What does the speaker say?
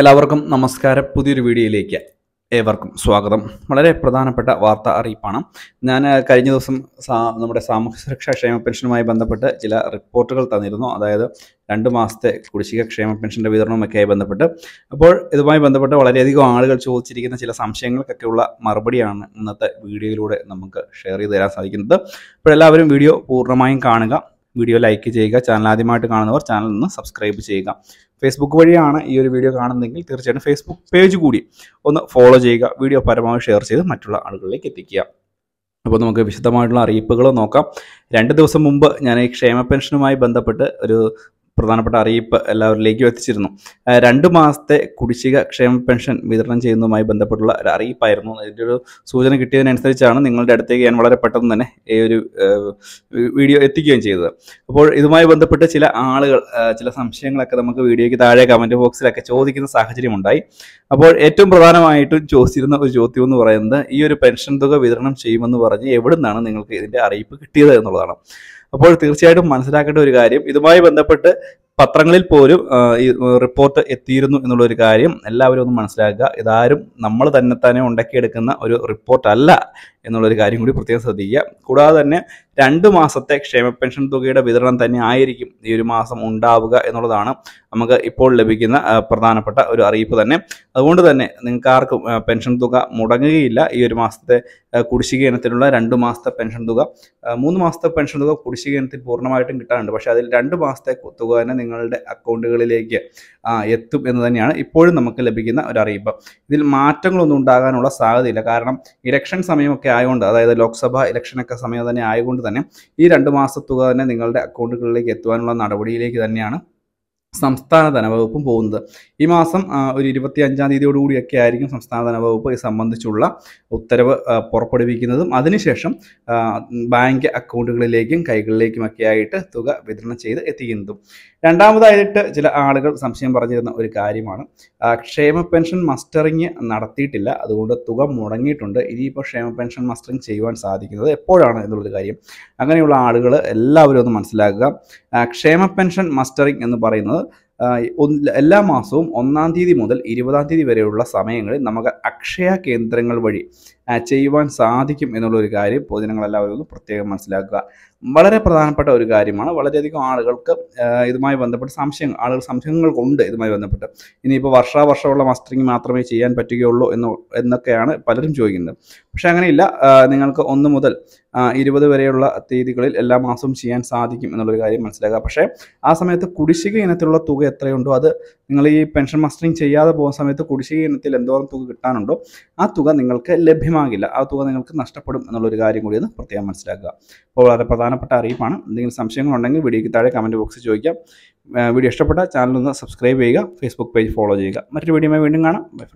എല്ലാവർക്കും നമസ്കാരം പുതിയൊരു വീഡിയോയിലേക്ക് ഏവർക്കും സ്വാഗതം വളരെ പ്രധാനപ്പെട്ട വാർത്ത അറിയിപ്പാണ് ഞാൻ കഴിഞ്ഞ ദിവസം നമ്മുടെ സാമൂഹ്യ സുരക്ഷാ ക്ഷേമ പെൻഷനുമായി ബന്ധപ്പെട്ട് ചില റിപ്പോർട്ടുകൾ തന്നിരുന്നു അതായത് രണ്ട് മാസത്തെ കുടിശ്ശിക ക്ഷേമ പെൻഷൻ്റെ വിതരണവുമൊക്കെയായി ബന്ധപ്പെട്ട് അപ്പോൾ ഇതുമായി ബന്ധപ്പെട്ട് വളരെയധികം ആളുകൾ ചോദിച്ചിരിക്കുന്ന ചില സംശയങ്ങൾക്കൊക്കെയുള്ള മറുപടിയാണ് ഇന്നത്തെ വീഡിയോയിലൂടെ നമുക്ക് ഷെയർ ചെയ്ത് തരാൻ സാധിക്കുന്നത് അപ്പോൾ എല്ലാവരും വീഡിയോ പൂർണ്ണമായും കാണുക വീഡിയോ ലൈക്ക് ചെയ്യുക ചാനൽ ആദ്യമായിട്ട് കാണുന്നവർ ചാനൽ ഒന്ന് സബ്സ്ക്രൈബ് ചെയ്യുക ഫേസ്ബുക്ക് വഴിയാണ് ഈ ഒരു വീഡിയോ കാണുന്നതെങ്കിൽ തീർച്ചയായിട്ടും ഫേസ്ബുക്ക് പേജ് കൂടി ഒന്ന് ഫോളോ ചെയ്യുക വീഡിയോ പരമാവധി ഷെയർ ചെയ്ത് മറ്റുള്ള ആളുകളിലേക്ക് എത്തിക്കുക അപ്പോൾ നമുക്ക് വിശദമായിട്ടുള്ള അറിയിപ്പുകൾ നോക്കാം രണ്ട് ദിവസം മുമ്പ് ഞാൻ ഈ ക്ഷേമ പെൻഷനുമായി ബന്ധപ്പെട്ട് ഒരു പ്രധാനപ്പെട്ട അറിയിപ്പ് എല്ലാവരിലേക്കും എത്തിച്ചിരുന്നു രണ്ട് മാസത്തെ കുടിശ്ശിക ക്ഷേമ പെൻഷൻ വിതരണം ചെയ്യുന്നതുമായി ബന്ധപ്പെട്ടുള്ള ഒരു അറിയിപ്പായിരുന്നു അതിൻ്റെ ഒരു സൂചന കിട്ടിയതിനനുസരിച്ചാണ് നിങ്ങളുടെ അടുത്തേക്ക് ഞാൻ വളരെ പെട്ടെന്ന് തന്നെ ഈ ഒരു വീഡിയോ എത്തിക്കുകയും ചെയ്തത് അപ്പോൾ ഇതുമായി ബന്ധപ്പെട്ട് ചില ആളുകൾ ചില സംശയങ്ങളൊക്കെ നമുക്ക് വീഡിയോയ്ക്ക് താഴെ കമൻറ്റ് ബോക്സിലൊക്കെ ചോദിക്കുന്ന സാഹചര്യം ഉണ്ടായി അപ്പോൾ ഏറ്റവും പ്രധാനമായിട്ടും ചോദിച്ചിരുന്ന ഒരു ചോദ്യം എന്ന് പറയുന്നത് ഈ ഒരു പെൻഷൻ തുക വിതരണം ചെയ്യുമെന്ന് പറഞ്ഞ് എവിടുന്നാണ് നിങ്ങൾക്ക് ഇതിൻ്റെ അറിയിപ്പ് കിട്ടിയത് എന്നുള്ളതാണ് അപ്പോൾ തീർച്ചയായിട്ടും മനസ്സിലാക്കേണ്ട ഒരു കാര്യം ഇതുമായി ബന്ധപ്പെട്ട് പത്രങ്ങളിൽ പോലും റിപ്പോർട്ട് എത്തിയിരുന്നു എന്നുള്ള ഒരു കാര്യം എല്ലാവരും ഒന്ന് മനസ്സിലാക്കുക ഇതാരും നമ്മൾ തന്നെ തന്നെ ഉണ്ടാക്കിയെടുക്കുന്ന ഒരു റിപ്പോർട്ടല്ല എന്നുള്ളൊരു കാര്യം കൂടി പ്രത്യേകം ശ്രദ്ധിക്കുക കൂടാതെ തന്നെ രണ്ട് മാസത്തെ ക്ഷേമ പെൻഷൻ തുകയുടെ വിതരണം തന്നെ ആയിരിക്കും ഈ ഒരു മാസം ഉണ്ടാവുക എന്നുള്ളതാണ് നമുക്ക് ഇപ്പോൾ ലഭിക്കുന്ന പ്രധാനപ്പെട്ട ഒരു അറിയിപ്പ് തന്നെ അതുകൊണ്ട് തന്നെ നിങ്ങൾക്ക് ആർക്കും പെൻഷൻ തുക മുടങ്ങുകയില്ല ഈ ഒരു മാസത്തെ കുടിശ്ശിക ഇനത്തിലുള്ള രണ്ട് മാസത്തെ പെൻഷൻ തുക മൂന്ന് മാസത്തെ പെൻഷൻ തുക കുടിശ്ശിക ഇനത്തിൽ പൂർണ്ണമായിട്ടും കിട്ടാനുണ്ട് പക്ഷേ അതിൽ രണ്ട് മാസത്തെ തുക തന്നെ നിങ്ങളുടെ അക്കൗണ്ടുകളിലേക്ക് എത്തും എന്ന് തന്നെയാണ് ഇപ്പോഴും നമുക്ക് ലഭിക്കുന്ന ഒരു അറിയിപ്പ് ഇതിൽ മാറ്റങ്ങളൊന്നും ഉണ്ടാകാനുള്ള സാധ്യതയില്ല കാരണം ഇലക്ഷൻ സമയമൊക്കെ ആയതുകൊണ്ട് അതായത് ലോക്സഭ ഇലക്ഷനൊക്കെ സമയം തന്നെ ആയതുകൊണ്ട് തന്നെ ഈ രണ്ട് മാസത്തുക തന്നെ നിങ്ങളുടെ അക്കൗണ്ടുകളിലേക്ക് എത്തുവാനുള്ള നടപടിയിലേക്ക് തന്നെയാണ് സംസ്ഥാന ധനവകുപ്പും പോകുന്നത് ഈ മാസം ഒരു ഇരുപത്തി അഞ്ചാം തീയതിയോടുകൂടിയൊക്കെ ആയിരിക്കും സംസ്ഥാന ധനവകുപ്പ് ഇത് സംബന്ധിച്ചുള്ള ഉത്തരവ് പുറപ്പെടുവിക്കുന്നതും അതിനുശേഷം ബാങ്ക് അക്കൗണ്ടുകളിലേക്കും കൈകളിലേക്കുമൊക്കെ ആയിട്ട് തുക വിതരണം ചെയ്ത് എത്തിക്കുന്നതും രണ്ടാമതായിട്ട് ചില ആളുകൾ സംശയം പറഞ്ഞിരുന്ന ഒരു കാര്യമാണ് ക്ഷേമ പെൻഷൻ മസ്റ്ററിങ് നടത്തിയിട്ടില്ല അതുകൊണ്ട് തുക മുടങ്ങിയിട്ടുണ്ട് ഇനിയിപ്പോൾ ക്ഷേമ പെൻഷൻ മസ്റ്ററിങ് ചെയ്യുവാൻ സാധിക്കുന്നത് എപ്പോഴാണ് എന്നുള്ളൊരു കാര്യം അങ്ങനെയുള്ള ആളുകൾ എല്ലാവരും ഒന്ന് മനസ്സിലാക്കുക ക്ഷേമ പെൻഷൻ മസ്റ്ററിങ് എന്ന് പറയുന്നത് എല്ലാ മാസവും ഒന്നാം തീയതി മുതൽ ഇരുപതാം തീയതി വരെയുള്ള സമയങ്ങളിൽ നമുക്ക് അക്ഷയ കേന്ദ്രങ്ങൾ വഴി ചെയ്യുവാൻ സാധിക്കും എന്നുള്ളൊരു കാര്യം പൊതുജനങ്ങളെല്ലാവരും ഒന്ന് പ്രത്യേകം മനസ്സിലാക്കുക വളരെ പ്രധാനപ്പെട്ട ഒരു കാര്യമാണ് വളരെയധികം ആളുകൾക്ക് ഇതുമായി ബന്ധപ്പെട്ട് സംശയം ആളുകൾ സംശയങ്ങൾക്കുണ്ട് ഇതുമായി ബന്ധപ്പെട്ട് ഇനിയിപ്പോൾ വർഷാവർഷമുള്ള മസ്റ്ററിങ് മാത്രമേ ചെയ്യാൻ പറ്റുകയുള്ളൂ എന്ന് എന്നൊക്കെയാണ് പലരും ചോദിക്കുന്നത് പക്ഷെ അങ്ങനെയില്ല നിങ്ങൾക്ക് ഒന്ന് മുതൽ ഇരുപത് വരെയുള്ള തീയതികളിൽ എല്ലാ മാസവും ചെയ്യാൻ സാധിക്കും എന്നുള്ളൊരു കാര്യം മനസ്സിലാക്കുക പക്ഷേ ആ സമയത്ത് കുടിശ്ശിക ഇനത്തിലുള്ള തുക എത്രയുണ്ടോ അത് നിങ്ങൾ ഈ പെൻഷൻ മസ്റ്ററിങ് ചെയ്യാതെ പോകുന്ന സമയത്ത് കുടിശ്ശിക ഇനത്തിൽ എന്തോരം തുക കിട്ടാനുണ്ടോ ആ തുക നിങ്ങൾക്ക് ലഭ്യമാകില്ല ആ തുക നിങ്ങൾക്ക് നഷ്ടപ്പെടും എന്നുള്ളൊരു കാര്യം കൂടി ഒന്ന് പ്രത്യേകം മനസ്സിലാക്കുക അപ്പോൾ വളരെ പ്രധാനപ്പെട്ട അറിയിപ്പാണ് എന്തെങ്കിലും സംശയങ്ങളുണ്ടെങ്കിൽ വീഡിയോയ്ക്ക് താഴെ കമൻറ്റ് ബോക്സിൽ ചോദിക്കാം വീഡിയോ ഇഷ്ടപ്പെട്ട ചാനൽ ഒന്ന് സബ്സ്ക്രൈബ് ചെയ്യുക ഫേസ്ബുക്ക് പേജ് ഫോളോ ചെയ്യുക മറ്റൊരു വീഡിയോ വീണ്ടും കാണാം